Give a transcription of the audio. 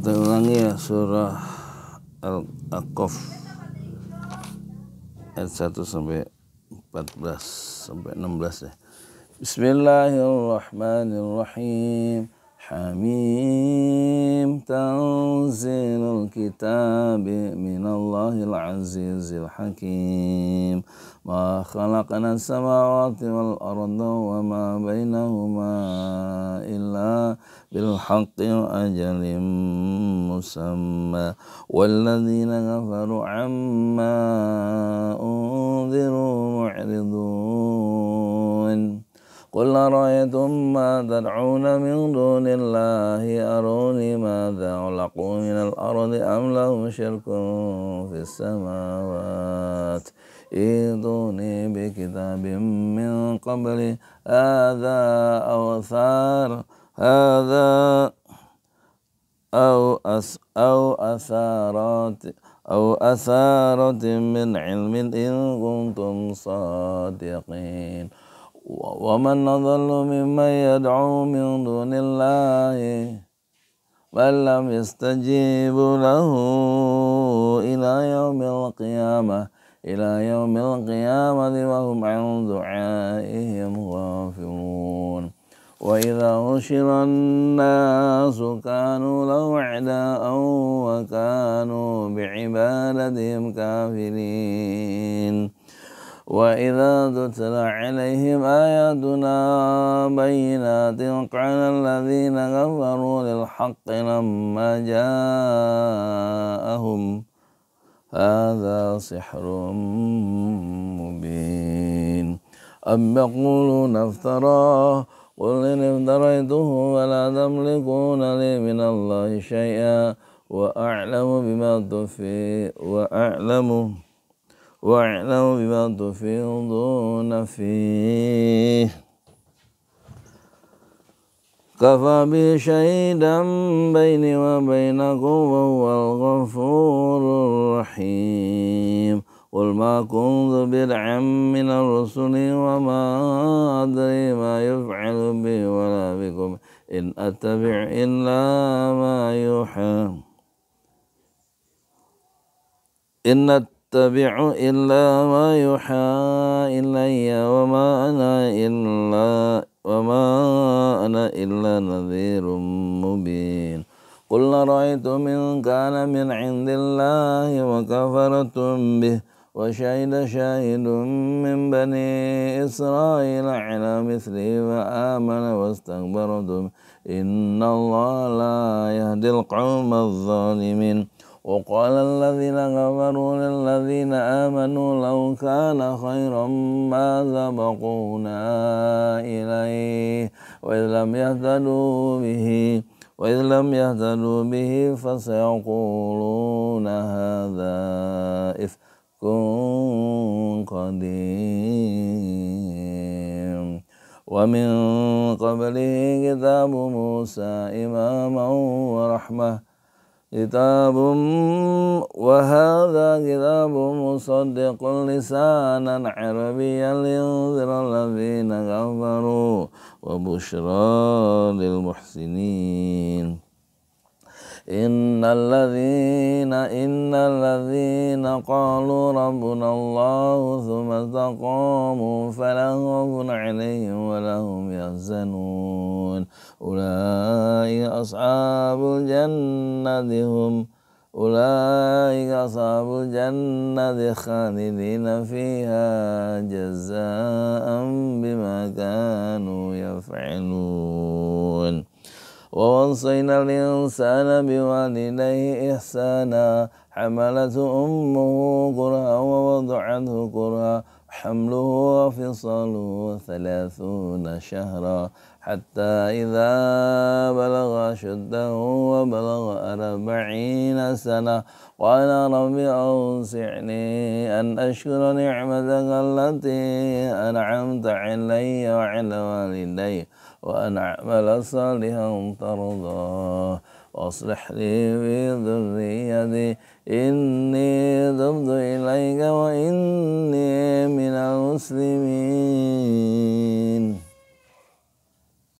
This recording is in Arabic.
kita ulangi ya surah Al-Aqaf ayat 1 sampai 14 sampai 16 ya. Bismillahirrahmanirrahim. Hamim tanzilul kitab min Allahil azizil hakim Ma khalaqna samawati wal arda wa ma bainahuma بالحق وأجل مسمى والذين كفروا عما أنذروا معرضون قل أرأيتم ما تدعون من دون الله أروني ماذا علقوا من الأرض أم لهم شرك في السماوات ايدوني بكتاب من قبل هذا أوثار هذا أو أس أو أثارات أو أثارة من علم إن كنتم صادقين ومن أضل ممن يدعو من دون الله بل لم يستجيب له إلى يوم القيامة إلى يوم القيامة وهم عن دعائهم غافلون وإذا غشر الناس كانوا له أعداء وكانوا بعبادتهم كافرين وإذا تتلى عليهم آياتنا بينات قال الذين كفروا للحق لما جاءهم هذا سحر مبين أم يقولون افتراه قل إن افتريته فلا تملكون لي من الله شيئا وأعلم بما تفي وأعلم وأعلم بما تفيضون فيه كفى بي شهيدا بيني وبينكم وهو الغفور الرحيم قل ما كنت بدعا من الرسل وما أدري ما يفعل بي ولا بكم إن أتبع إلا ما يوحى إن أتبع إلا ما يوحى إلي وما أنا إلا وما أنا إلا نذير مبين قل رأيتم إن كان من عند الله وكفرتم به وشهد شاهد من بني إسرائيل على مثله فآمن واستكبرتم إن الله لا يهدي القوم الظالمين وقال الذين كفروا للذين آمنوا لو كان خيرا ما سبقونا إليه وإذ لم يهتدوا به وإذ لم يهتدوا به فسيقولون هذا إفك كن قديم ومن قبله كتاب موسى إماما ورحمة كتاب وهذا كتاب مصدق لسانا عربيا لينذر الذين كفروا وبشرى للمحسنين إن الذين إن الذين قالوا ربنا الله ثم استقاموا فلا خوف عليهم ولا هم يحزنون أولئك أصحاب الجنة هم أولئك أصحاب الجنة خالدين فيها جزاء بما كانوا يفعلون ووصينا الإنسان بوالديه إحسانا حملته أمه كرها ووضعته كرها حمله وفصاله ثلاثون شهرا حتى إذا بلغ شده وبلغ أربعين سنة قال رب أوسعني أن أشكر نعمتك التي أنعمت علي وعلى والدي وأن أعمل صالحا ترضاه وأصلح لي في ذريتي إني تبت إليك وإني من المسلمين